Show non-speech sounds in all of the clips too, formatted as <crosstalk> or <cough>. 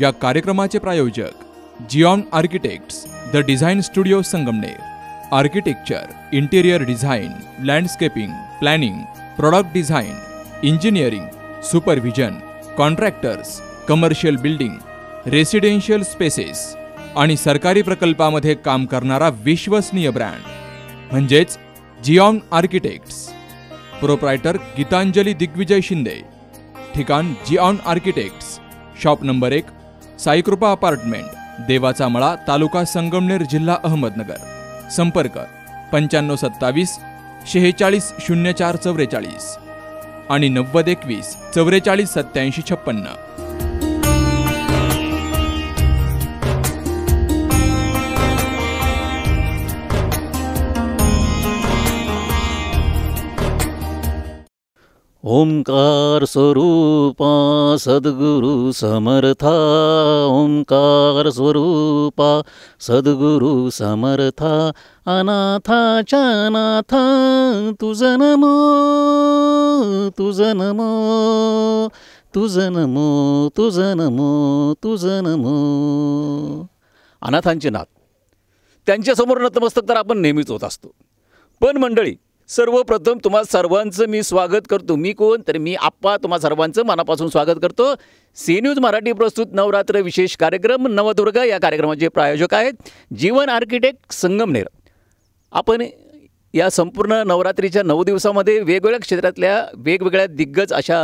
या कार्यक्रमाचे प्रायोजक Zion architects the design studio Sangamner architecture interior design landscaping planning product design engineering supervision contractors commercial building residential spaces आणि सरकारी प्रकल्पामध्ये काम करणारा विश्वसनीय ब्रँड म्हणजेच Zion architects proprietor Geetanjali Digvijay Shinde ठिकाण जिऑन आर्किटेक्ट्स शॉप नंबर एक साईकृपा अपार्टमेंट देवाचा मळा तालुका संगमनेर जिल्हा अहमदनगर संपर्क पंच्याण्णव सत्तावीस शेहेचाळीस शून्य चार चौवेचाळीस आणि नव्वद एकवीस चौवेचाळीस सत्याऐंशी छप्पन्न ओंकार स्वरूपा सद्गुरु समर्था ओंकार स्वरूपा सद्गुरु समर्था अनाथाच्या अनाथा तुझ नमो तुझ नमो तुझ नमो तुझ नमो तुझ नमो अनाथांचे नाथ त्यांच्यासमोर नतमस्तक तर आपण नेहमीच होत असतो पण मंडळी सर्वप्रथम तुम्हा सर्वांचं मी स्वागत करतो मी कोण तर मी आप्पा तुम्हा सर्वांचं मनापासून स्वागत करतो सी न्यूज मराठी प्रस्तुत नवरात्र विशेष कार्यक्रम नवदुर्गा या कार्यक्रमाचे प्रायोजक आहेत जीवन आर्किटेक्ट संगमनेर आपण या संपूर्ण नवरात्रीच्या नऊ दिवसामध्ये वेगवेगळ्या क्षेत्रातल्या वेगवेगळ्या दिग्गज अशा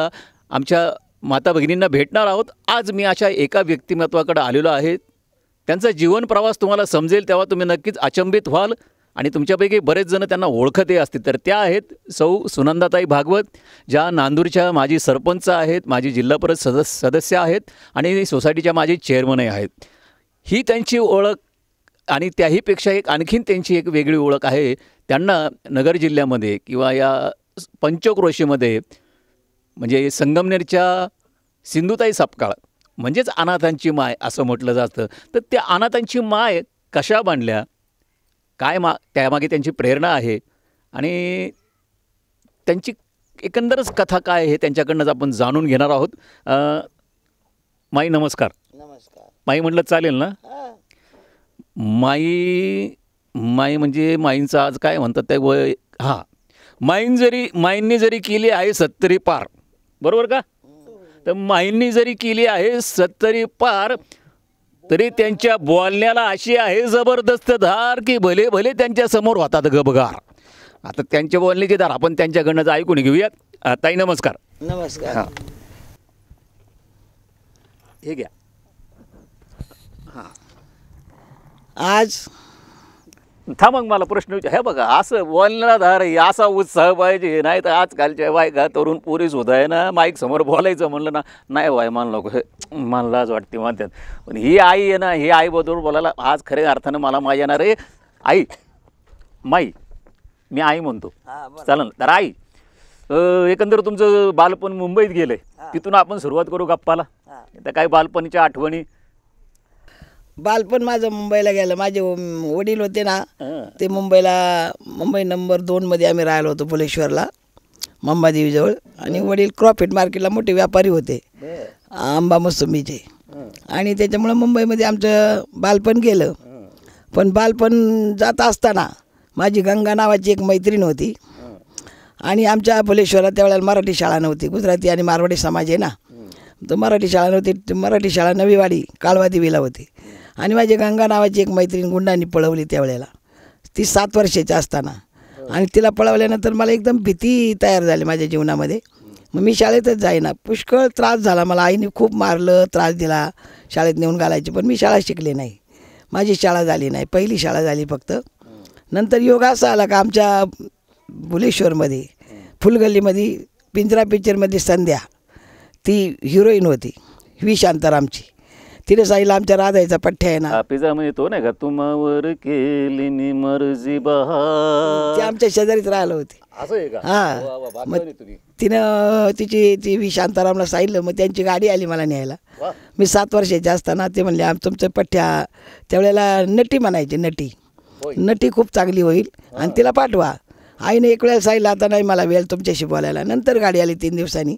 आमच्या माता भगिनींना भेटणार आहोत आज मी अशा एका व्यक्तिमत्वाकडे आलेलो आहे त्यांचा जीवन प्रवास तुम्हाला समजेल तेव्हा तुम्ही नक्कीच अचंबित व्हाल आणि तुमच्यापैकी बरेच जण त्यांना ओळखते असतील तर त्या आहेत सौ सुनंदाताई भागवत ज्या नांदूरच्या माजी सरपंच आहेत माजी जिल्हा परिषद सदस सदस्य आहेत आणि सोसायटीच्या माजी चेअरमनही आहेत ही त्यांची ओळख आणि त्याहीपेक्षा एक आणखीन त्यांची एक वेगळी ओळख आहे त्यांना नगर जिल्ह्यामध्ये किंवा या पंचक्रोशीमध्ये म्हणजे संगमनेरच्या सिंधुताई सापकाळ म्हणजेच अनाथांची माय असं म्हटलं जातं तर त्या अनाथांची माय कशा बांधल्या काय मा त्यामागे त्यांची प्रेरणा आहे आणि त्यांची एकंदरच कथा काय आहे त्यांच्याकडनंच आपण जाणून घेणार आहोत माई नमस्कार नमस्कार माई म्हटलं चालेल ना माई माई म्हणजे माईंचं आज काय म्हणतात ते वय हा माईन जरी माईंनी जरी केली आहे सत्तरी पार बरोबर का हो. तर माईंनी जरी केली आहे सत्तरी पार तरी त्यांच्या बोलण्याला अशी आहे जबरदस्त धार की भले भले त्यांच्या समोर होतात गबगार आता त्यांच्या बोलण्याची धार आपण त्यांच्याकडनं ऐकून घेऊयात ताई नमस्कार नमस्कार हे घ्या हा आज मग मला प्रश्न विचार हे बघा असं आहे असा उत्साह पाहिजे नाही तर आजकालच्या बायका तरुण पोरीस होत आहे ना माईक समोर बोलायचं म्हणलं ना नाही बाय मला नको मलाच वाटते म्हणतात पण ही आई आहे ना ही आईबद्दल बोलायला आज खऱ्या अर्थानं मला माझ्या येणार आहे आई माई मी आई म्हणतो चालेल तर आई एकंदर तुमचं बालपण मुंबईत गेलं आहे तिथून आपण सुरुवात करू गप्पाला तर काही बालपणीच्या आठवणी बालपण माझं मुंबईला गेलं माझे वडील होते ना ते मुंबईला मुंबई नंबर दोनमध्ये आम्ही राहिलो होतो फुलेश्वरला मंबादेवीजवळ आणि वडील क्रॉफिट मार्केटला मोठे व्यापारी होते आंबा मोसंबीचे आणि त्याच्यामुळं मुंबईमध्ये आमचं बालपण गेलं पण बालपण जात असताना माझी गंगा नावाची एक मैत्रीण होती आणि आमच्या फुलेश्वरात त्यावेळेला मराठी शाळा नव्हती गुजराती आणि मारवाडी समाज आहे ना तर मराठी शाळा नव्हती मराठी शाळा नवीवाडी कालवादेवीला होती आणि माझी गंगा नावाची एक मैत्रीण गुंडांनी पळवली त्यावेळेला ती सात वर्षाची असताना आणि तिला पळवल्यानंतर मला एकदम भीती तयार झाली माझ्या जीवनामध्ये मग मी शाळेतच जाईना पुष्कळ त्रास झाला मला आईने खूप मारलं त्रास दिला शाळेत नेऊन घालायची पण मी शाळा शिकले नाही माझी शाळा झाली नाही पहिली शाळा झाली फक्त नंतर योग आला का आमच्या भुलेश्वरमध्ये फुलगल्लीमध्ये पिंजरा पिक्चरमध्ये संध्या ती हिरोईन होती व्ही शांतारामची तिने साईला आमच्या राधायचा पठ्ठ्या आहे ना पिझा म्हणजे तो नाही का तुम्हावर केली नि मर्जी बहा ते आमच्या शेजारीच राहिलं होते असं तिनं तिची ती वि शांतारामला सांगितलं मग त्यांची गाडी आली मला न्यायला मी सात वर्षाची असताना ते म्हणले आम तुमचं पठ्ठ्या त्यावेळेला नटी म्हणायची नटी नटी खूप चांगली होईल आणि तिला पाठवा आईने एक वेळेला सांगितलं आता नाही मला वेळ तुमच्याशी बोलायला नंतर गाडी आली तीन दिवसांनी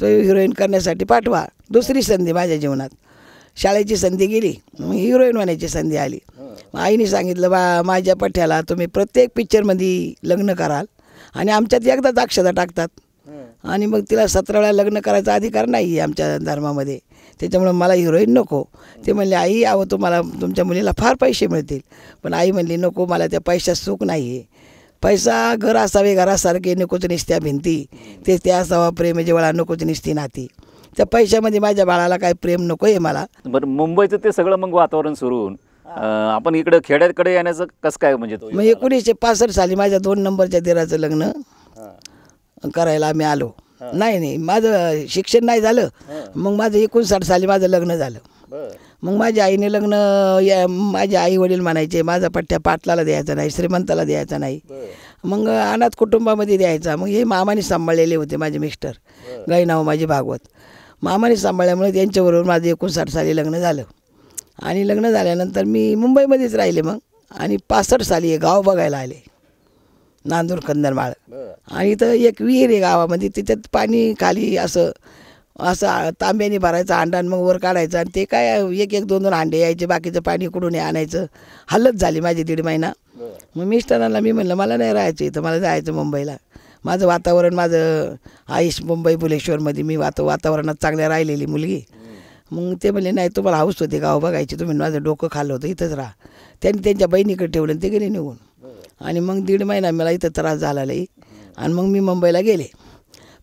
तो हिरोईन करण्यासाठी पाठवा दुसरी संधी माझ्या जीवनात शाळेची संधी गेली मग हिरोईन होण्याची संधी आली आईने सांगितलं बा माझ्या पठ्याला तुम्ही प्रत्येक पिक्चरमध्ये लग्न कराल आणि आमच्यात एकदा दाक्षता टाकतात आणि मग तिला सतरा वेळा लग्न करायचा अधिकार नाही आमच्या धर्मामध्ये त्याच्यामुळं मला हिरोईन नको ते म्हणले आई आवं तुम्हाला तुमच्या मुलीला फार पैसे मिळतील पण आई म्हणली नको मला त्या पैशात सुख नाही आहे पैसा घर असावे घरासारखे नकोच निसत्या भिंती ते त्या असावा प्रेम जेवळा नकोच निसती नाती त्या पैशामध्ये माझ्या बाळाला काय प्रेम नको आहे मला बरं मुंबईचं ते सगळं मग वातावरण सुरू होऊन आपण इकडं खेड्याकडे येण्याचं कसं काय म्हणजे मग म्हणजे एकोणीसशे पासष्ट साली माझ्या दोन नंबरच्या देराचं लग्न करायला आम्ही आलो नाही नाही माझं शिक्षण नाही झालं मग माझं एकोणसाठ साली माझं लग्न झालं मग माझ्या आईने लग्न या माझे आई वडील म्हणायचे माझा पट्ट्या पाटलाला द्यायचा नाही श्रीमंताला द्यायचा नाही मग अनाथ कुटुंबामध्ये द्यायचा मग हे मामाने सांभाळलेले होते माझे मिस्टर गाई नाव माझे भागवत मामाने सांभाळल्यामुळे त्यांच्याबरोबर माझं एकोणसाठ साली लग्न झालं आणि लग्न झाल्यानंतर मी मुंबईमध्येच राहिले मग आणि पासष्ट साली हे गाव बघायला आले नांदूर कंदरमाळ आणि इथं एक विहीर आहे गावामध्ये तिच्यात पाणी खाली असं असं तांब्याने भरायचं अंडा मग वर काढायचं आणि ते काय एक एक दोन दोन अंडे यायचे बाकीचं पाणी कुठून आणायचं हल्लत झाली माझी दीड महिना मग मिस्टरांना मी म्हणलं मला नाही राहायचं इथं मला जायचं मुंबईला माझं वातावरण माझं आयुष मुंबई बुलेश्वरमध्ये मी वात वातावरणात चांगल्या राहिलेली मुलगी मग ते म्हणले नाही तुम्हाला हाऊस होते गाव बघायची तुम्ही माझं डोकं खाल्लं होतं इथंच राहा त्यांनी त्यांच्या बहिणीकडे ठेवलं ते गेले निघून आणि मग दीड महिना मला इथं त्रास झाला नाही आणि मग मी मुंबईला गेले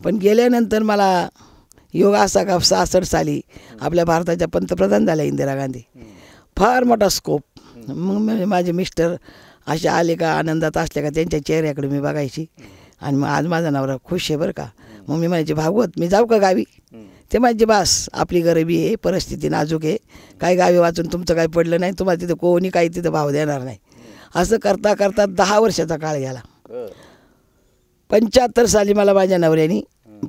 पण गेल्यानंतर मला योग असा का सहासष्ट साली आपल्या भारताच्या पंतप्रधान झाल्या इंदिरा गांधी फार मोठा स्कोप मग माझे मिस्टर असे आले का आनंदात असले का त्यांच्या चेहऱ्याकडे मी बघायची आणि मग आज माझा नवरा खुश आहे बरं का मग मी म्हणायचे भागवत मी जाऊ का गावी ते माझे बास आपली गरिबी आहे परिस्थिती नाजूक आहे काय गावी वाचून तुमचं काय पडलं नाही तुम्हाला तिथं कोणी काही तिथं भाव देणार नाही असं करता करता दहा वर्षाचा काळ गेला पंच्याहत्तर साली मला माझ्या नवऱ्याने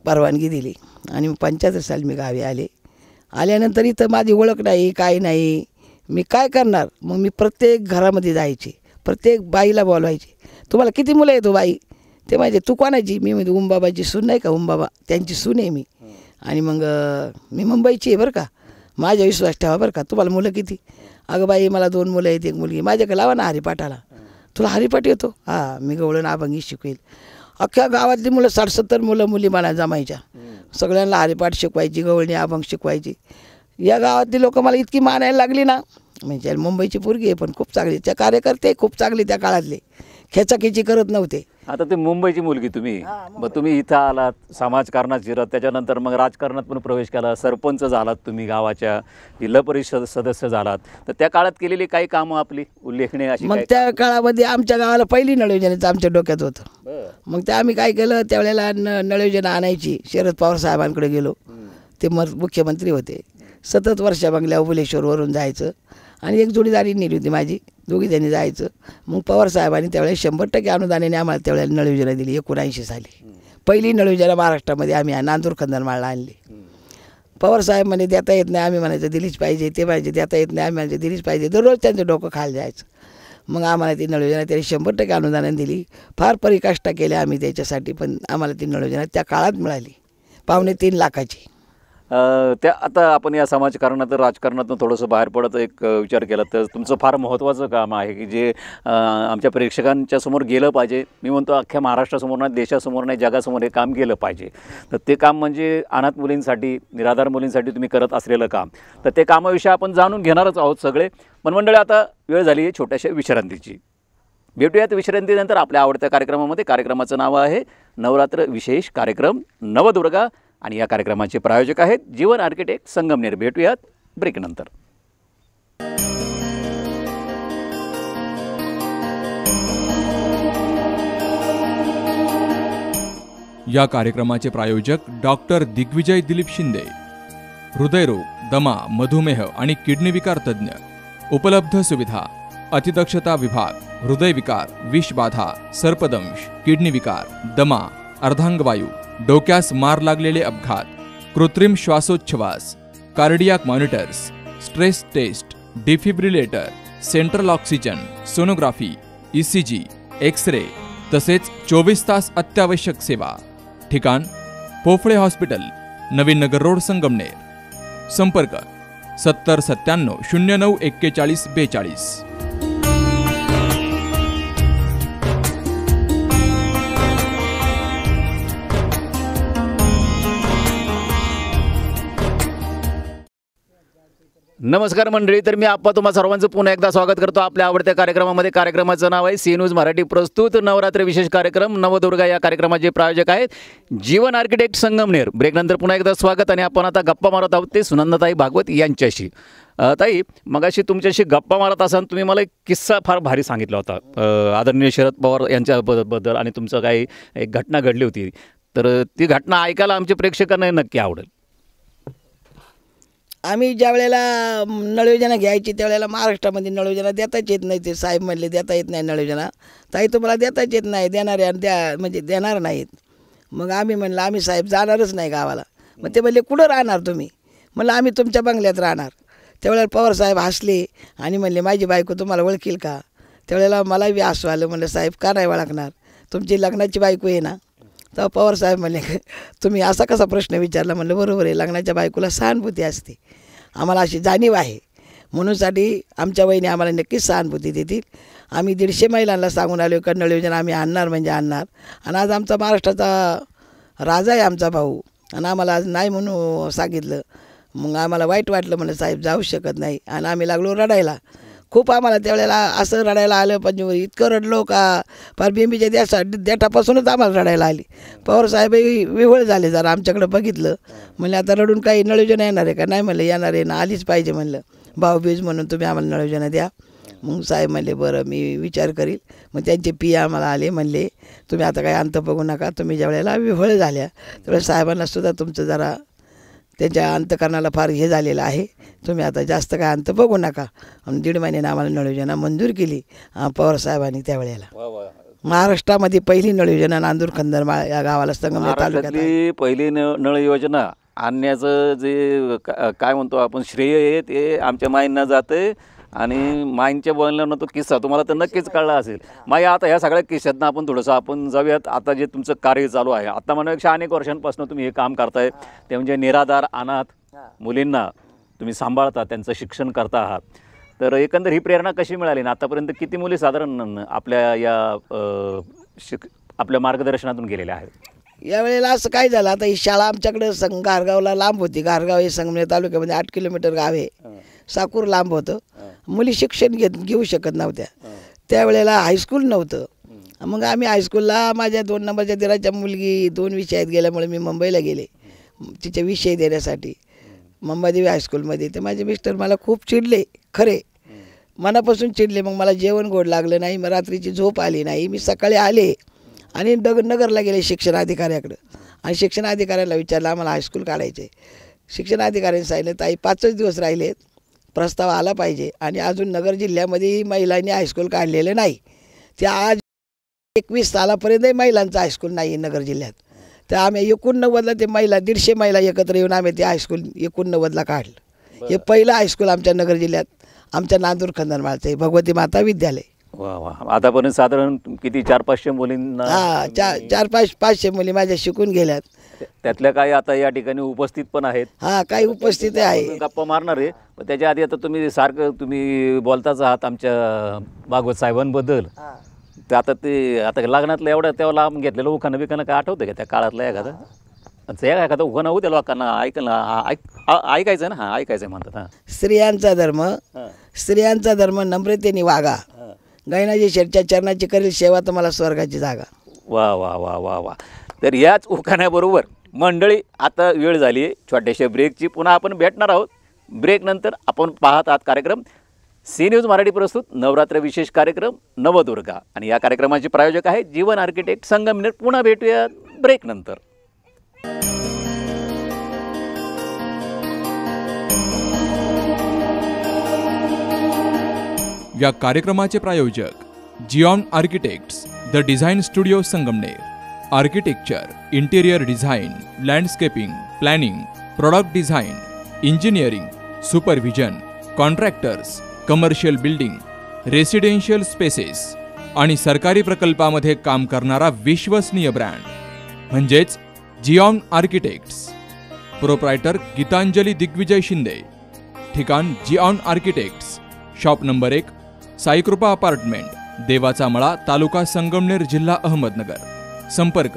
परवानगी दिली आणि पंच्याहत्तर साली मी गावी आले आल्यानंतर इथं माझी ओळख नाही काय नाही मी काय करणार मग मी प्रत्येक घरामध्ये जायचे प्रत्येक बाईला बोलवायचे तुम्हाला किती मुलं येतो हो बाई ते म्हणजे तू कोणाची मी म्हणजे उमबाबाची सून नाही का उमबाबा त्यांची सून आहे मी आणि मग मी मुंबईची आहे बरं का माझ्या विश्वास ठेवा बरं का तुम्हाला मुलं किती अगं बाई मला दोन मुलं आहेत एक मुलगी माझ्याकडे लावा ना हरिपाठाला तुला हरिपाठ येतो हां मी गवळण अभंगी शिकवेल अख्ख्या गावातली मुलं साठसत्तर मुलं मुली मला जमायच्या सगळ्यांना हरिपाठ शिकवायची गवळणी अभंग शिकवायची या गावातली लोकं मला इतकी मानायला लागली ना म्हणजे मुंबईची पोरगी आहे पण खूप चांगली त्या कार्यकर्ते खूप चांगली त्या काळातले खेचाखेची करत नव्हते आता ते मुंबईची मुलगी तुम्ही मग तुम्ही इथं आलात समाजकारणात जिरत त्याच्यानंतर मग राजकारणात पण प्रवेश केला सरपंच झालात तुम्ही गावाच्या जिल्हा परिषद सदस्य झालात तर त्या काळात केलेली काही कामं आपली उल्लेखनीय अशी मग त्या काळामध्ये आमच्या गावाला पहिली नळ आमच्या डोक्यात होतं मग ते आम्ही काय केलं त्यावेळेला नळयोजना आणायची शरद पवार साहेबांकडे गेलो ते मुख्यमंत्री होते सतत वर्षा बंगल्या उबलेश्वरवरून जायचं आणि एक जोडीदारी नेली होती माझी दोघी जायचं मग पवार साहेबांनी त्यावेळेस शंभर टक्के अनुदानाने आम्हाला त्यावेळेला नळयोजना दिली एकोणऐंशी साली पहिली नळयोजना महाराष्ट्रामध्ये आम्ही नांदूर खंदनमाळला आणली पवार साहेब म्हणे देता येत नाही आम्ही म्हणायचं दिलीच पाहिजे ते पाहिजे देता येत नाही आम्ही म्हणायचं दिलीच पाहिजे दररोज त्यांचं डोकं खाल जायचं मग आम्हाला ती नळयोजना त्याने शंभर टक्के अनुदानाने दिली फार परिकाष्टा केल्या आम्ही त्याच्यासाठी पण आम्हाला ती नळयोजना त्या काळात मिळाली पावणे तीन लाखाची त्या आता आपण या समाजकारणात राजकारणातून थोडंसं बाहेर पडत एक विचार केला तर तुमचं फार महत्त्वाचं काम आहे की जे आमच्या प्रेक्षकांच्या समोर गेलं पाहिजे मी म्हणतो अख्ख्या महाराष्ट्रासमोर नाही देशासमोर नाही जगासमोर हे काम केलं पाहिजे तर ते काम म्हणजे अनाथ मुलींसाठी निराधार मुलींसाठी तुम्ही करत असलेलं काम तर ते कामाविषयी आपण जाणून घेणारच आहोत सगळे पण मंडळी आता वेळ झाली आहे छोट्याशा विश्रांतीची भेटूयात विश्रांतीनंतर आपल्या आवडत्या कार्यक्रमामध्ये कार्यक्रमाचं नाव आहे नवरात्र विशेष कार्यक्रम नवदुर्गा आणि या कार्यक्रमाचे प्रायोजक आहेत जीवन आर्किटेक्ट संगमनेर भेटूयात ब्रेकनंतर या कार्यक्रमाचे प्रायोजक डॉक्टर दिग्विजय दिलीप शिंदे हृदयरोग दमा मधुमेह आणि किडनी विकार तज्ज्ञ उपलब्ध सुविधा अतिदक्षता विभाग हृदयविकार विषबाधा सर्पदंश किडनी विकार दमा अर्धांगवायू डोक्यास मार लागलेले अपघात कृत्रिम श्वासोच्छवास, cardiac monitors stress test defibrillator central oxygen sonography ECG X ray तसेच चोवीस तास अत्यावश्यक सेवा ठिकाण पोफळे हॉस्पिटल नवीन नगर रोड संगमनेर संपर्क सत्तर सत्त्याण्णव शून्य नऊ एक्केचाळीस बेचाळीस नमस्कार मंडळी तर मी आप्पा तुम्हा सर्वांचं पुन्हा एकदा स्वागत करतो आपल्या आवडत्या कार्यक्रमामध्ये कार्यक्रमाचं नाव आहे सी न्यूज मराठी प्रस्तुत नवरात्र विशेष कार्यक्रम नवदुर्गा या कार्यक्रमाचे प्रायोजक आहेत जीवन आर्किटेक्ट संगमनेर ब्रेकनंतर पुन्हा एकदा स्वागत आणि आपण आता गप्पा मारत आहोत ते सुनंदाताई भागवत यांच्याशी ताई मगाशी तुमच्याशी गप्पा मारत असाल तुम्ही मला एक किस्सा फार भारी सांगितला होता आदरणीय शरद पवार यांच्याबद्दल आणि तुमचं काही एक घटना घडली होती तर ती घटना ऐकायला आमच्या प्रेक्षकांना नक्की आवडेल आम्ही ज्या वेळेला नळयोजना घ्यायची त्यावेळेला महाराष्ट्रामध्ये नळयोजना देताच येत नाही ते साहेब म्हणले देता येत नाही नळयोजना ताई तुम्हाला देताच येत नाही आणि द्या म्हणजे देणार नाहीत मग आम्ही म्हणलं आम्ही साहेब जाणारच नाही गावाला मग ते म्हणले कुठं राहणार तुम्ही म्हणलं आम्ही तुमच्या बंगल्यात राहणार त्यावेळेला पवारसाहेब हसले आणि म्हणले माझी बायको तुम्हाला ओळखील का त्यावेळेला मलाही हसू आलं म्हणलं साहेब का नाही ओळखणार तुमची लग्नाची बायको आहे ना तर पवार साहेब म्हणले तुम्ही असा कसा प्रश्न विचारला म्हणलं बरोबर आहे लग्नाच्या बायकोला सहानुभूती असते आम्हाला अशी जाणीव आहे म्हणूनसाठी आमच्या वहिनी आम्हाला नक्कीच सहानुभूती देतील आम्ही दीडशे महिलांना सांगून आलो कन्नड योजना आम्ही आणणार म्हणजे आणणार आणि आज आमचा महाराष्ट्राचा राजा आहे आमचा भाऊ आणि आम्हाला आज नाही म्हणू सांगितलं मग आम्हाला वाईट वाटलं म्हणलं साहेब जाऊ शकत नाही आणि आम्ही लागलो रडायला खूप आम्हाला त्यावेळेला असं रडायला आलं पण इतकं रडलो का फार त्या द्या देठापासूनच आम्हाला रडायला आली साहेबही विवळ झाले जरा आमच्याकडं बघितलं म्हणलं आता रडून काही नळयोजना येणार आहे का नाही म्हणलं येणार आहे ना आलीच पाहिजे म्हणलं भाऊबीज म्हणून तुम्ही आम्हाला नळयोजना द्या मग साहेब म्हणले बरं मी विचार करील मग त्यांचे पी आम्हाला आले म्हणले तुम्ही आता काही अंत बघू नका तुम्ही ज्या वेळेला विवळ झाल्या त्यावेळेस साहेबांना सुद्धा तुमचं जरा त्यांच्या अंतकरणाला फार हे झालेलं आहे तुम्ही आता जास्त काय अंत बघू नका आणि दीड महिन्याने आम्हाला नळ योजना मंजूर केली पवारसाहेबांनी त्यावेळेला महाराष्ट्रामध्ये पहिली नळ योजना नांदूर खंदरमाळ या गावाला संगम तालुक्यातली पहिली नळ योजना आणण्याचं जे काय म्हणतो आपण श्रेय आहे ते आमच्या माईंना जाते आणि माईंच्या बोलण्यानं तो किस्सा तुम्हाला तर नक्कीच कळला असेल माई आता ह्या सगळ्या किस्स्यातनं आपण थोडंसं आपण जाऊयात आता जे तुमचं कार्य चालू आहे आता म्हणण्यापेक्षा अनेक वर्षांपासून तुम्ही हे काम करताय ते म्हणजे निराधार अनाथ मुलींना तुम्ही सांभाळता त्यांचं शिक्षण करता आहात तर एकंदर ही प्रेरणा कशी मिळाली ना आतापर्यंत किती मुली साधारण आपल्या या शिक आपल्या मार्गदर्शनातून गेलेल्या आहेत यावेळेला असं काय झालं आता ही शाळा आमच्याकडे सं गारगावला लांब होती गारगाव हे संगमनेर तालुक्यामध्ये आठ किलोमीटर गाव आहे साकूर लांब होतं मुली शिक्षण घेत घेऊ शकत नव्हत्या त्यावेळेला हायस्कूल नव्हतं मग आम्ही हायस्कूलला माझ्या दोन नंबरच्या दिराच्या मुलगी दोन विषयात गेल्यामुळे मी मुंबईला गेले तिचे विषय देण्यासाठी मंबादेवी हायस्कूलमध्ये तर माझे मिस्टर मला खूप चिडले खरे मनापासून चिडले मग मला जेवण गोड लागलं नाही मग रात्रीची झोप आली नाही मी सकाळी आले आणि डग नगरला गेले शिक्षण अधिकाऱ्याकडं आणि शिक्षण अधिकाऱ्याला विचारलं आम्हाला हायस्कूल काढायचे शिक्षण अधिकाऱ्यांनी सांगितलं ताई पाचच दिवस राहिलेत प्रस्ताव आला पाहिजे आणि अजून नगर जिल्ह्यामध्येही महिलांनी हायस्कूल काढलेलं नाही त्या आज एकवीस सालापर्यंतही महिलांचं हायस्कूल नाही नगर जिल्ह्यात तर आम्ही एकोणनव्वदला ते महिला दीडशे महिला एकत्र येऊन आम्ही ते हायस्कूल एकोणनव्वदला काढलं हे पहिलं हायस्कूल आमच्या नगर जिल्ह्यात आमच्या नांदूर खंदनमाळचं भगवती माता विद्यालय वा आतापर्यंत साधारण किती चार पाचशे मुलींना हां चार चार पाच पाचशे मुली माझ्या शिकून गेल्यात त्यातल्या काही आता या ठिकाणी उपस्थित पण आहेत हा काही उपस्थित आहे गप्पा मारणार आहे पण त्याच्या आधी आता तुम्ही सारखं तुम्ही बोलताच आहात आमच्या भागवत साहेबांबद्दल ते आता ते आता लग्नातलं एवढं तेव्हा लांब घेतलेलं उखाणं बिखाणं काय आठवतं का त्या काळातलं एखादं एखादं उखाणं होऊ त्या लोकांना ऐकलं ऐकायचं ना हा ऐकायचं म्हणतात स्त्रियांचा धर्म स्त्रियांचा धर्म नम्रतेने वागा गैनाजी शेटच्या चरणाची करील सेवा तुम्हाला स्वर्गाची जागा वा वा वा वा वा तर याच उखाण्याबरोबर मंडळी आता वेळ झाली आहे छोट्याशा ब्रेकची पुन्हा आपण भेटणार आहोत ब्रेकनंतर आपण पाहत आहात कार्यक्रम सी न्यूज मराठी प्रस्तुत नवरात्र विशेष कार्यक्रम नवदुर्गा आणि या कार्यक्रमाचे प्रायोजक आहे जीवन आर्किटेक्ट संगमनेर पुन्हा भेटूयात ब्रेकनंतर या कार्यक्रमाचे प्रायोजक Zion architects the design studio Sangamner architecture interior design landscaping planning product design engineering supervision contractors commercial building residential spaces आणि सरकारी प्रकल्पामध्ये काम करणारा विश्वसनीय ब्रँड म्हणजेच Zion architects proprietor Geetanjali Digvijay Shinde ठिकाण जिऑन आर्किटेक्ट्स शॉप नंबर एक साईकृपा अपार्टमेंट देवाचा मळा तालुका संगमनेर जिल्हा अहमदनगर संपर्क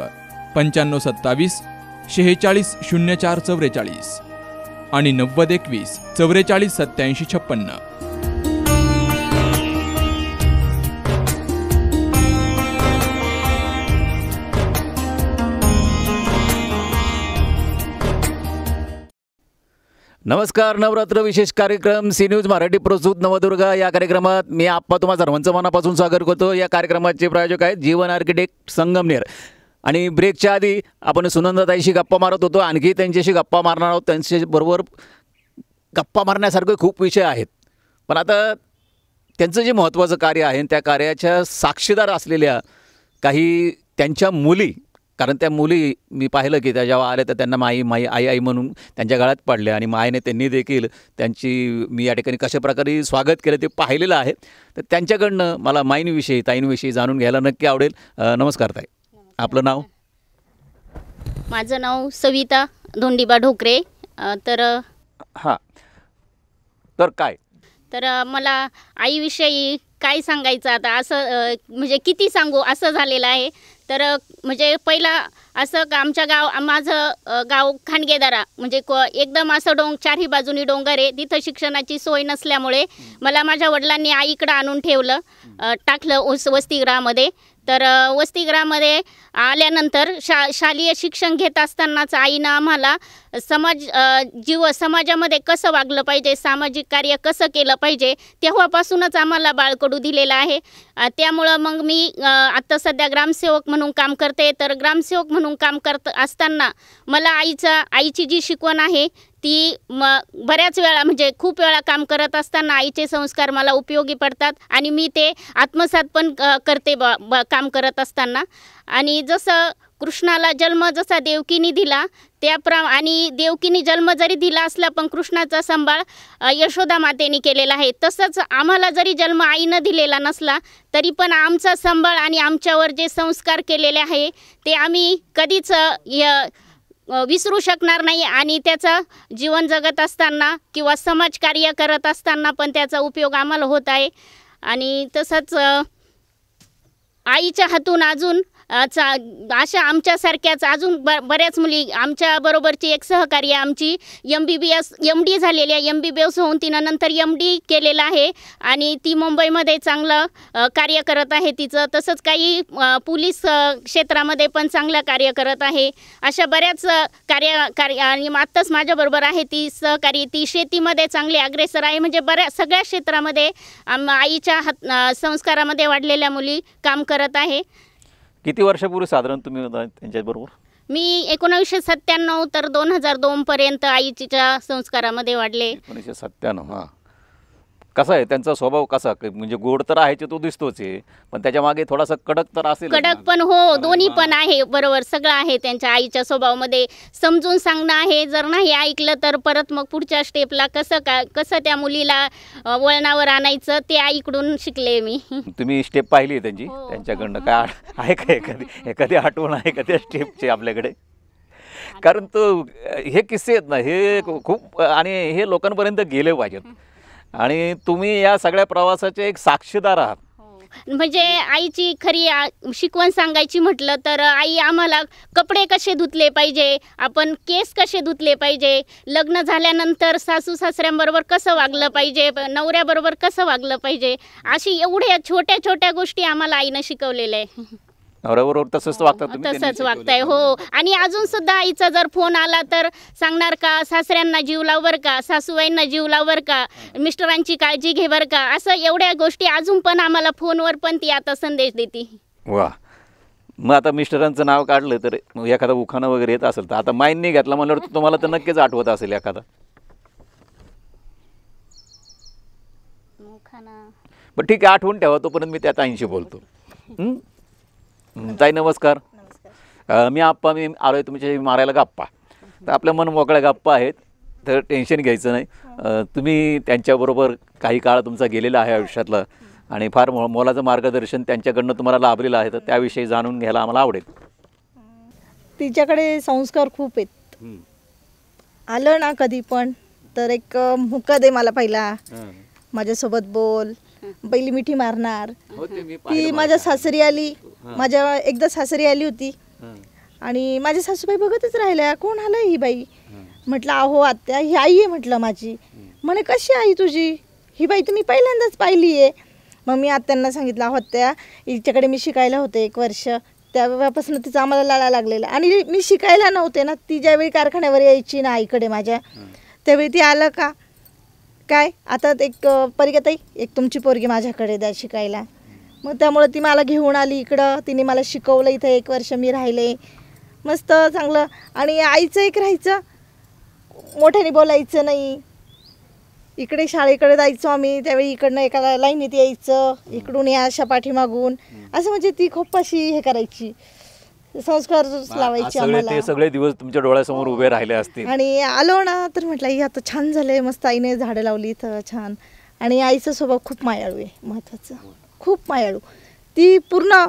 पंच्याण्णव सत्तावीस शेहेचाळीस शून्य चार चौवेचाळीस आणि नव्वद एकवीस चौवेचाळीस सत्याऐंशी छप्पन्न नमस्कार नवरात्र विशेष कार्यक्रम सी न्यूज मराठी प्रस्तुत नवदुर्गा या कार्यक्रमात मी आप्पा तुम्हा सर्वांचं मनापासून स्वागत करतो या कार्यक्रमाचे प्रायोजक आहेत जीवन आर्किटेक्ट संगमनेर आणि ब्रेकच्या आधी आपण सुनंदाताईशी गप्पा मारत होतो आणखी त्यांच्याशी गप्पा मारणार आहोत त्यांच्याबरोबर गप्पा मारण्यासारखे खूप विषय आहेत पण आता त्यांचं जे महत्त्वाचं कार्य आहे त्या कार्याच्या साक्षीदार असलेल्या काही त्यांच्या मुली कारण त्या मुली मी पाहिलं की त्या जेव्हा आल्या तर त्यांना माई माई आई आई म्हणून त्यांच्या गळ्यात पडल्या आणि मायने त्यांनी देखील त्यांची मी या ठिकाणी कशाप्रकारे स्वागत केलं ते पाहिलेलं आहे तर त्यांच्याकडनं मला माईंविषयी ताईंविषयी जाणून घ्यायला नक्की आवडेल नमस्कार ताई आपलं नाव माझं नाव सविता धोंडीबा ढोकरे तर हां तर काय तर मला आईविषयी काय सांगायचं आता असं म्हणजे किती सांगू असं झालेलं आहे तर म्हणजे पहिला असं आमच्या गाव माझं गाव खांडगेदारा म्हणजे क एकदम असं डोंग चारही बाजूनी डोंगर आहे तिथं शिक्षणाची सोय नसल्यामुळे मला माझ्या वडिलांनी आईकडं आणून ठेवलं टाकलं वसतीगृहामध्ये तर वसतिगृहामध्ये आल्यानंतर शा शालेय शिक्षण घेत असतानाच आईनं आम्हाला समाज जीव समाजामध्ये कसं वागलं पाहिजे सामाजिक कार्य कसं केलं पाहिजे तेव्हापासूनच आम्हाला बाळकडू दिलेलं आहे त्यामुळं मग मी आत्ता सध्या ग्रामसेवक म्हणून काम करते तर ग्रामसेवक म्हणून काम करत असताना मला आईचा आईची जी शिकवण आहे ती म बऱ्याच वेळा म्हणजे खूप वेळा काम करत असताना आईचे संस्कार मला उपयोगी पडतात आणि मी ते आत्मसात पण करते ब काम करत असताना आणि जसं कृष्णाला जन्म जसा देवकीनी दिला त्याप्र आणि देवकीनी जन्म जरी दिला असला पण कृष्णाचा सांभाळ यशोदा मातेने केलेला आहे तसंच आम्हाला जरी जन्म आईनं दिलेला नसला तरी पण आमचा सांभाळ आणि आमच्यावर जे संस्कार केलेले आहे ते आम्ही कधीच य विसरू शकणार नाही आणि त्याचं जीवन जगत असताना किंवा समाजकार्य करत असताना पण त्याचा उपयोग आम्हाला होत आहे आणि तसंच आईच्या हातून अजून चा अशा आमच्यासारख्याच अजून ब बऱ्याच मुली आमच्याबरोबरची एक सहकारी आमची M B B S M D झालेली आहे एम बी बी एस होऊन तिनं नंतर एम डी केलेलं आहे आणि ती मुंबईमध्ये चांगलं कार्य करत आहे तिचं तसंच काही पोलीस क्षेत्रामध्ये पण चांगलं कार्य करत आहे अशा बऱ्याच कार्य कार्य आणि आत्ताच माझ्याबरोबर आहे ती सहकारी ती शेतीमध्ये चांगली अग्रेसर आहे म्हणजे बऱ्या सगळ्या क्षेत्रामध्ये आम आईच्या हात संस्कारामध्ये वाढलेल्या मुली काम करत आहे किती वर्षापूर्वी साधारण तुम्ही त्यांच्या त्यांच्याबरोबर मी एकोणावीसशे सत्त्याण्णव तर दोन हजार दोन पर्यंत आईच्या संस्कारामध्ये वाढले एकोणीसशे सत्त्याण्णव हा कसं आहे त्यांचा स्वभाव कसा म्हणजे गोड तर आहे तो दिसतोच आहे पण त्याच्या मागे थोडासा कडक तर असेल कडक पण हो दोन्ही पण आहे बरोबर सगळं आहे त्यांच्या आईच्या स्वभावामध्ये समजून सांगणं आहे जर नाही ऐकलं तर परत मग पुढच्या स्टेपला कसं काय कसं त्या मुलीला वळणावर आणायचं ते आईकडून शिकले मी <laughs> तुम्ही स्टेप पाहिली त्यांची हो. त्यांच्याकडनं काय आहे का एखादी एखादी आठवण आहे का त्या स्टेपची आपल्याकडे कारण तो हे किस्से आहेत ना हे खूप आणि हे लोकांपर्यंत गेले पाहिजेत आणि तुम्ही या सगळ्या प्रवासाचे एक साक्षीदार आहात हो. म्हणजे आईची खरी शिकवण सांगायची म्हटलं तर आई आम्हाला कपडे कसे धुतले पाहिजे आपण केस कसे धुतले पाहिजे लग्न झाल्यानंतर सासू सासऱ्यांबरोबर कसं वागलं पाहिजे नवऱ्याबरोबर कसं वागलं पाहिजे अशी एवढ्या छोट्या छोट्या गोष्टी आम्हाला आईनं शिकवलेल्या आहे नवऱ्याबरोबर तसंच हो, वागता तसंच वागताय हो आणि अजून सुद्धा आईचा जर फोन आला तर सांगणार का सासऱ्यांना जीव लावर का सासूबाईंना जीव लावर का मिस्टरांची काळजी घेवर का असं एवढ्या गोष्टी अजून पण आम्हाला फोनवर पण ती आता संदेश देते वा मग आता मिस्टरांचं नाव काढलं तर एखादा उखाणं वगैरे येत असेल तर आता माईंनी घातला तर तुम्हाला तर नक्कीच आठवत असेल एखादा पण ठीक आहे आठवून ठेवा तोपर्यंत मी त्यात ऐंशी बोलतो ताई नमस्कार मी आप्पा मी आलो आहे तुमच्याशी मारायला गप्पा तर आपल्या मन मोकळ्या गप्पा आहेत तर टेन्शन घ्यायचं नाही हो. तुम्ही त्यांच्याबरोबर काही काळ तुमचा गेलेला आहे आयुष्यातला आणि फार मो मोलाचं मार्गदर्शन त्यांच्याकडनं तुम्हाला लाभलेलं आहे तर त्याविषयी जाणून घ्यायला आम्हाला आवडेल तिच्याकडे संस्कार खूप आहेत आलं ना कधी पण तर एक मुका दे मला पहिला माझ्यासोबत बोल बैली मिठी मारणार हो, ती माझ्या सासरी आली माझ्या एकदा सासरी आली होती आणि माझ्या सासूबाई बघतच राहिल्या कोण आलं ही बाई म्हटलं अहो आत्या ही आई आहे म्हटलं माझी म्हणे कशी आई तुझी ही बाई तुम्ही पहिल्यांदाच पाहिली आहे मग मी आत्यांना सांगितलं अहो आत्या हिच्याकडे मी शिकायला होते एक वर्ष त्यावेळेपासून तिचा आम्हाला लाडा लागलेला आणि मी शिकायला नव्हते ना ती ज्यावेळी कारखान्यावर यायची ना आईकडे माझ्या त्यावेळी ती आलं का काय आता एक परिगताई एक तुमची पोरगी माझ्याकडे द्या शिकायला मग त्यामुळं ती मला घेऊन आली इकडं तिने मला शिकवलं इथं एक वर्ष मी राहिले मस्त चांगलं आणि आईचं एक राहायचं मोठ्याने बोलायचं नाही इकडे शाळेकडे जायचो आम्ही त्यावेळी इकडनं एका लाईनीत यायचं इकडून या अशा पाठीमागून असं म्हणजे ती खूप अशी हे करायची संस्कार लावायचे आम्हाला ते सगळे दिवस तुमच्या डोळ्यासमोर उभे राहिले असतील आणि आलो ना तर म्हटलं ही आता छान झालंय मस्त आईने झाडं लावली इथं छान आणि आईचा स्वभाव खूप मायाळू आहे महत्वाचं खूप मायाळू ती पूर्ण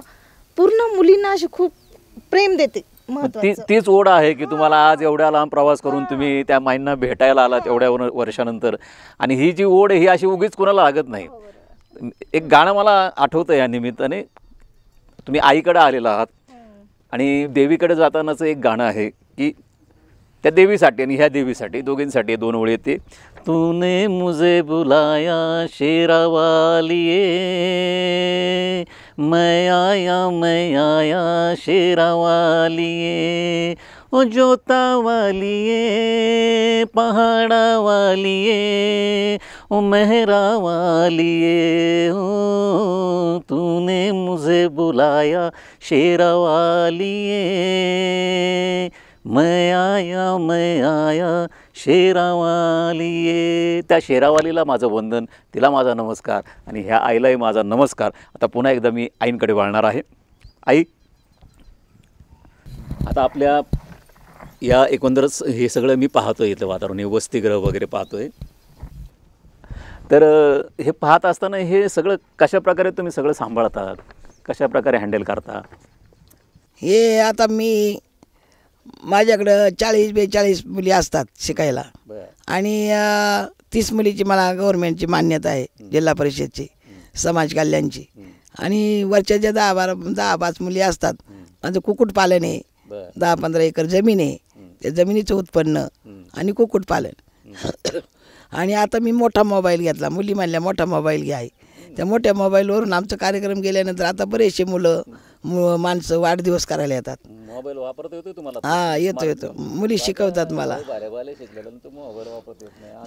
पूर्ण मुलींना अशी खूप प्रेम देते तीच ओढ आहे की तुम्हाला आज एवढ्या लांब प्रवास करून तुम्ही त्या माईंना भेटायला आलात हो. एवढ्या वर्षानंतर आणि ही जी ओढ ही अशी उगीच कोणाला लागत नाही हो, एक गाणं मला आठवतं या निमित्ताने तुम्ही आईकडे आलेला आहात आणि देवीकडे जातानाचं एक गाणं आहे की त्या देवीसाठी आणि ह्या देवीसाठी दोघींसाठी दोन ओळी येते तूने मुझे बुलाया शेरावालिये मैं आया मैं आया शेरावालिये ओ वाली पहाडावालिये ओ मेहरावालिये ओ तूने मुझे बुलाया ये मैं आया मैं आया शेरावालिये त्या शेरावालीला माझं वंदन तिला माझा नमस्कार आणि ह्या आईलाही माझा नमस्कार आता पुन्हा एकदा मी आईंकडे वळणार आहे आई आता आपल्या या एकंदरच हे सगळं मी पाहतोय इथलं वातावरण हे वसतिग्रह वगैरे पाहतोय तर हे पाहत असताना हे सगळं कशाप्रकारे तुम्ही सगळं सांभाळता कशाप्रकारे हँडल करता हे आता मी माझ्याकडं चाळीस बेचाळीस मुली असतात शिकायला आणि तीस मुलीची मला गव्हर्नमेंटची मान्यता आहे जिल्हा परिषदची समाज कल्याणची आणि वरच्या ज्या दहा बारा दहा पाच मुली असतात म्हणजे कुक्कुटपालन आहे दहा पंधरा एकर जमीन आहे जमिनीचं उत्पन्न आणि कुक्कुटपालन <coughs> आणि आता मी मोठा मोबाईल घेतला मुली म्हणल्या मोठा मोबाईल घ्याय त्या मोठ्या मोबाईलवरून आमचा कार्यक्रम गेल्यानंतर आता बरेचसे मुलं माणसं वाढदिवस करायला येतात मोबाईल वापरता येतो तुम्हाला हा येतो येतो मुली शिकवतात मला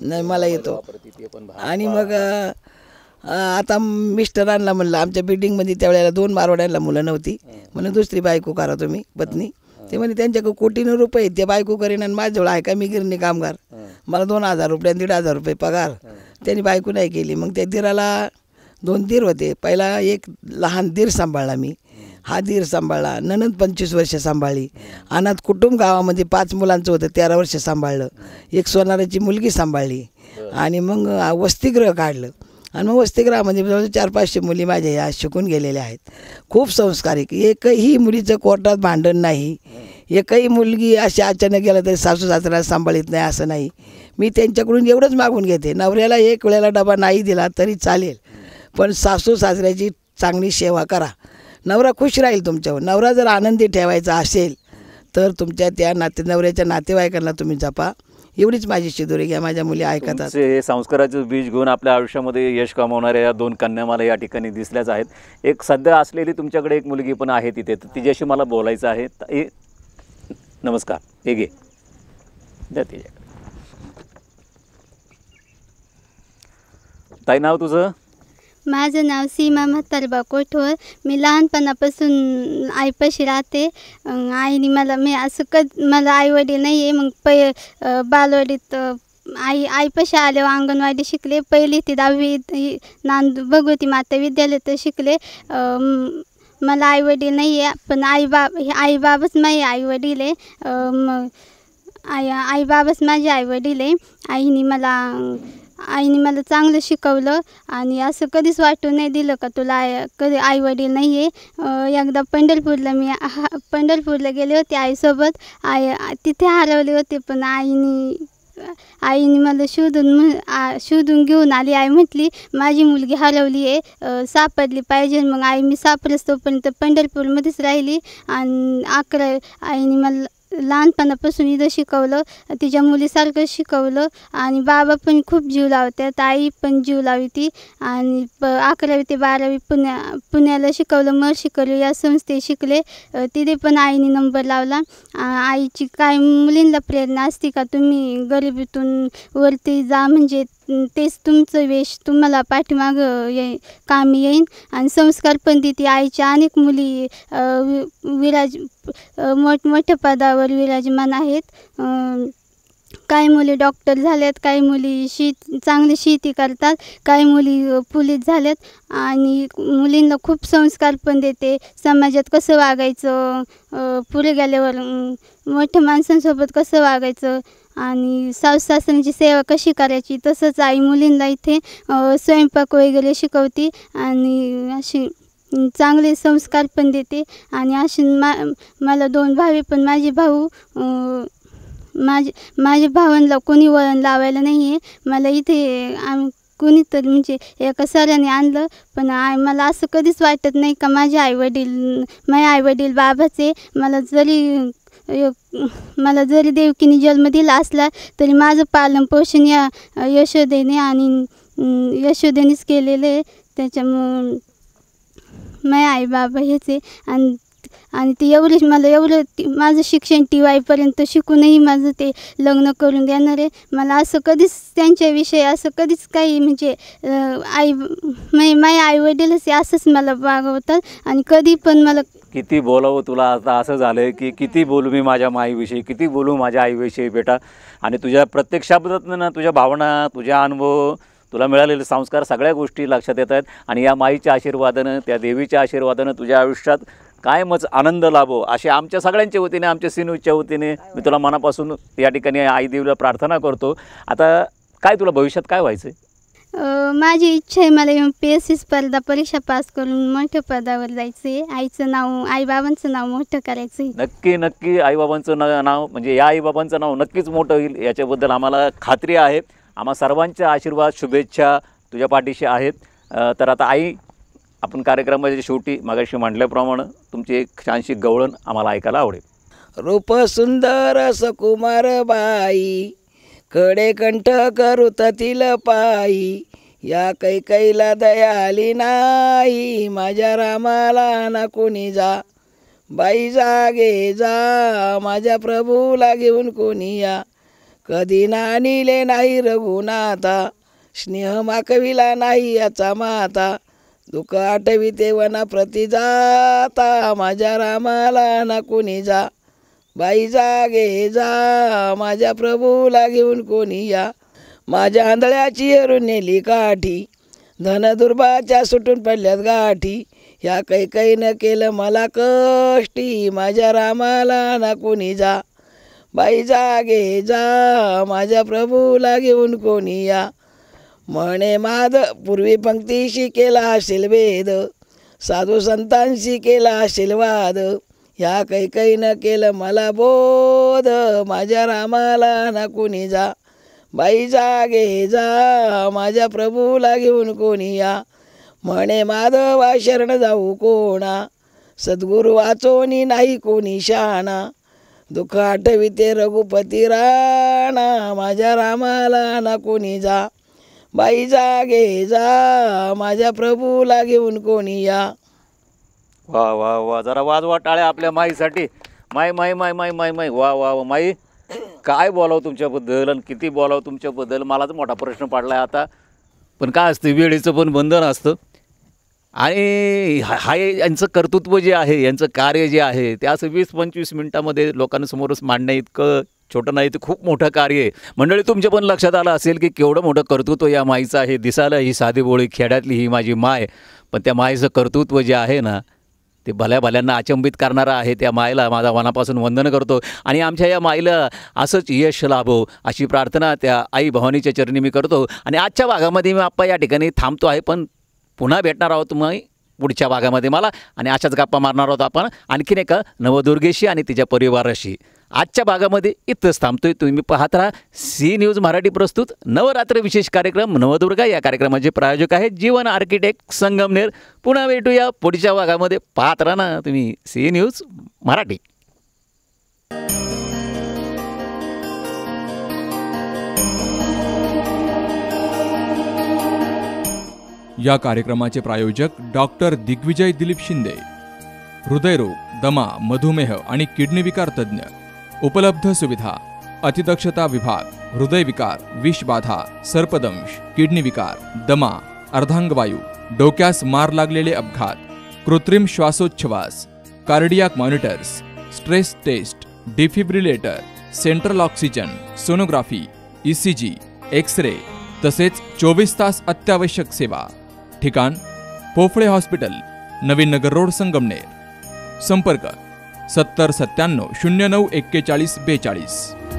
नाही मला येतो आणि मग आता मिस्टरांना म्हणलं आमच्या बिल्डिंगमध्ये त्यावेळेला दोन मारवाड्यांना मुलं नव्हती म्हणून दुसरी बायको करा तुम्ही पत्नी ते म्हणे त्यांच्याकडे कोटीनं रुपये ते बायको करेन आणि माझ्याजवळ आहे का मी गिरणी कामगार मला दोन हजार रुपये दीड हजार रुपये पगार त्यांनी बायको नाही केली मग त्या दीराला दोन दीर होते पहिला एक लहान दीर सांभाळला मी हा दीर सांभाळला ननंद पंचवीस वर्ष सांभाळली अनाथ कुटुंब गावामध्ये पाच मुलांचं होतं तेरा वर्ष सांभाळलं एक सोनाराची मुलगी सांभाळली आणि मग वस्तीगृह काढलं आणि मग वसतिगृहामध्ये जवळजवळ चार पाचशे मुली माझ्या या शिकून गेलेल्या आहेत खूप संस्कारिक एकही मुलीचं कोर्टात भांडण नाही एकही मुलगी अशी अचानक गेला तरी सासू सासऱ्या सांभाळत नाही असं नाही मी त्यांच्याकडून एवढंच मागून घेते नवऱ्याला एक वेळेला डबा नाही दिला तरी चालेल पण सासू सासऱ्याची चांगली सेवा करा नवरा खुश राहील तुमच्यावर नवरा जर आनंदी ठेवायचा असेल तर तुमच्या त्या नाते नवऱ्याच्या नातेवाईकांना तुम्ही जपा एवढीच माझी शिदोरी घ्या माझ्या मुली ऐकतात हे संस्काराचं बीज घेऊन आपल्या आयुष्यामध्ये यश कमावणाऱ्या या दोन कन्या मला या ठिकाणी दिसल्याच आहेत एक सध्या असलेली तुमच्याकडे एक मुलगी पण आहे तिथे तर तिच्याशी मला बोलायचं आहे नमस्कार हे घे द्या तिच्याकडे ताई नाव तुझं माझं नाव सीमा म्हातारबा कोठोर मी लहानपणापासून आईपाशी राहते आईने मला मी असं कध मला आईवडील नाही आहे मग पै बालवाडीत आई आईपाशी आल्यावर अंगणवाडी शिकले पहिली ते दहावी नांद भगवती माता विद्यालयात शिकले मला आईवडील नाही आहे पण आई बाब आई बाबच माझे आईवडील आहे मग आई आई माझे आईवडील आहे आईने मला आईने मला चांगलं शिकवलं आणि असं कधीच वाटू नाही दिलं का तुला आय कधी आईवडील नाही आहे एकदा पंढरपूरला मी हा पंढरपूरला गेले होते आईसोबत आई तिथे हरवले होते पण आईने आईने मला शोधून म्हण शोधून घेऊन आली आई म्हटली माझी मुलगी हरवली आहे सापडली पाहिजे मग आई मी पण तोपर्यंत पंढरपूरमध्येच राहिली आणि अकरा आईने मला लहानपणापासून इथं शिकवलं तिच्या मुलीसारखं शिकवलं आणि बाबा पण खूप जीव लावतात आई पण जीव लावती आणि प अकरावी ते बारावी पुण्या पुण्याला शिकवलं मग शिकवलं या संस्थे शिकले तिथे पण आईने नंबर लावला आईची काय मुलींना प्रेरणा असते का तुम्ही गरिबीतून वरती जा म्हणजे तेच तुमचं वेश तुम्हाला पाठीमागं ये कामी येईन आणि संस्कार पण देते आईच्या अनेक मुली विराज मोठमोठ्या पदावर विराजमान आहेत काही मुली डॉक्टर झाल्यात काही मुली शी चांगली शेती करतात काही मुली पोलीस झाल्यात आणि मुलींना खूप संस्कार पण देते समाजात कसं वागायचं पुढे गेल्यावर मोठ्या माणसांसोबत कसं वागायचं आणि सासूसासऱ्यांची सेवा कशी करायची तसंच आई मुलींना इथे स्वयंपाक वगैरे शिकवते आणि अशी चांगले संस्कार पण देते आणि अशी मा मला दोन भावी पण माझे भाऊ माझे माझ्या भावांना कोणी वळण लावायला नाही आहे मला इथे आम कोणीतरी म्हणजे एका साऱ्याने आणलं पण आय मला असं कधीच वाटत नाही का माझे आईवडील माझे आईवडील बाबाचे मला जरी मला जरी देवकीने जन्म दिला असला तरी माझं पालनपोषण या यशोदेने आणि यशोदेनेच केलेले आहे त्याच्यामुळं आई बाबा हेच आणि आणि ते एवढेच मला एवढं माझं शिक्षण टी वायपर्यंत शिकूनही माझं ते लग्न करून देणार आहे मला असं कधीच त्यांच्याविषयी असं कधीच काही म्हणजे आई माय माय आईवडीलच असंच मला वागवतात आणि कधी पण मला किती बोलावं तुला आता असं झालं आहे की किती बोलू मी माझ्या माईविषयी किती बोलू माझ्या आईविषयी बेटा आणि तुझ्या प्रत्येक ना तुझ्या भावना तुझ्या अनुभव तुला मिळालेले संस्कार सगळ्या गोष्टी लक्षात येत आहेत आणि या माईच्या आशीर्वादानं त्या देवीच्या आशीर्वादानं तुझ्या आयुष्यात कायमच आनंद लाभो असे आमच्या सगळ्यांच्या वतीने आमच्या सिनूच्या वतीने मी तुला मनापासून या ठिकाणी आई देवीला प्रार्थना करतो आता काय तुला भविष्यात काय व्हायचं आहे माझी इच्छा आहे मला एम पी एस सी स्पर्धा परीक्षा पास करून मोठ्या पदावर जायचे आईचं नाव आईबाबांचं नाव मोठं करायचं नक्की नक्की आईबाबांचं नाव म्हणजे या आईबाबांचं नाव नक्कीच मोठं होईल याच्याबद्दल आम्हाला खात्री आहे आम्हा सर्वांच्या आशीर्वाद शुभेच्छा तुझ्या पाठीशी आहेत तर आता आई आपण कार्यक्रमाच्या शेवटी मागाशी म्हटल्याप्रमाणे तुमची एक छानशी गवळण आम्हाला ऐकायला आवडेल रूप सुंदर सकुमार बाई कडे कंठ तिल पायी या कैकैला दयाली नाही माझ्या रामाला ना कोणी जा बाई जागे जा माझ्या प्रभूला घेऊन कोणी या कधी नानिले नाही रघुनाथा स्नेह माकविला नाही याचा माता दुःख आठवी तेवना वना जाता माझ्या रामाला ना कोणी जा बाई जागे जा माझ्या प्रभूला घेऊन कोणी या माझ्या आंधळ्याची हरून नेली काठी धनदुर्बाच्या सुटून पडल्यात गाठी ह्या काही काही न केलं मला कष्टी माझ्या रामाला ना कोणी जा बाई जागे जा माझ्या प्रभूला घेऊन कोणी या म्हणे माध पूर्वी पंक्तीशी केला असेल वेद साधू संतांशी केला असेल वाद ह्या न केलं मला बोध माझ्या रामाला ना कोणी जा बाई जागे जा माझ्या प्रभूला घेऊन कोणी या म्हणे माधवा शरण जाऊ कोणा सद्गुरू वाचोनी नाही कोणी शाणा दुःख ते रघुपती राणा माझ्या रामाला ना कोणी जा बाई जागे जा माझ्या प्रभूला घेऊन कोणी या वा वा वा जरा वाज वा टाळ्या आपल्या माईसाठी माई माई माई माई माई माई वा वा वा माई काय बोलावं तुमच्याबद्दल आणि किती बोलावं तुमच्याबद्दल मलाच मोठा प्रश्न पडला आहे आता पण काय असतं वेळेचं पण बंधन असतं आणि हा यांचं कर्तृत्व जे आहे यांचं कार्य जे आहे ते असं वीस पंचवीस मिनटामध्ये लोकांसमोरच मांडणं इतकं छोटं नाही ते खूप मोठं कार्य आहे मंडळी तुमच्या पण लक्षात आलं असेल की केवढं मोठं कर्तृत्व या माईचं आहे दिसायला ही साधी बोळी खेड्यातली ही माझी माय पण त्या माईचं कर्तृत्व जे आहे ना ते भल्या भल्यांना अचंबित करणारं आहे त्या मायला माझा मनापासून वंदन करतो आणि आमच्या या माईला असंच यश लाभो अशी प्रार्थना त्या आई भवानीच्या चरणी मी करतो आणि आजच्या भागामध्ये मी आप्पा या ठिकाणी थांबतो आहे पण पुन्हा भेटणार आहोत मी पुढच्या भागामध्ये मला आणि अशाच गप्पा मारणार आहोत आपण आणखीन एका नवदुर्गेशी आणि तिच्या परिवाराशी आजच्या भागामध्ये इथंच थांबतोय तुम्ही पाहत राहा सी न्यूज मराठी प्रस्तुत नवरात्र विशेष कार्यक्रम नवदुर्गा या कार्यक्रमाचे प्रायोजक आहेत जीवन आर्किटेक्ट संगमनेर पुन्हा भेटूया पुढच्या भागामध्ये पाहत राहा ना तुम्ही सी न्यूज मराठी या कार्यक्रमाचे प्रायोजक डॉक्टर दिग्विजय दिलीप शिंदे हृदयरोग दमा मधुमेह आणि किडनी विकार तज्ज्ञ उपलब्ध सुविधा अतिदक्षता विभाग हृदयविकार विषबाधा सर्पदंश किडनी विकार दमा अर्धांगवायू डोक्यास मार लागलेले अपघात कृत्रिम श्वासोच्छवास cardiac monitors stress test defibrillator central oxygen sonography ECG X ray तसेच चोवीस तास अत्यावश्यक सेवा ठिकाण पोफळे हॉस्पिटल नवीन नगर रोड संगमनेर संपर्क सत्तर सत्त्याण्णव शून्य नऊ एक्केचाळीस बेचाळीस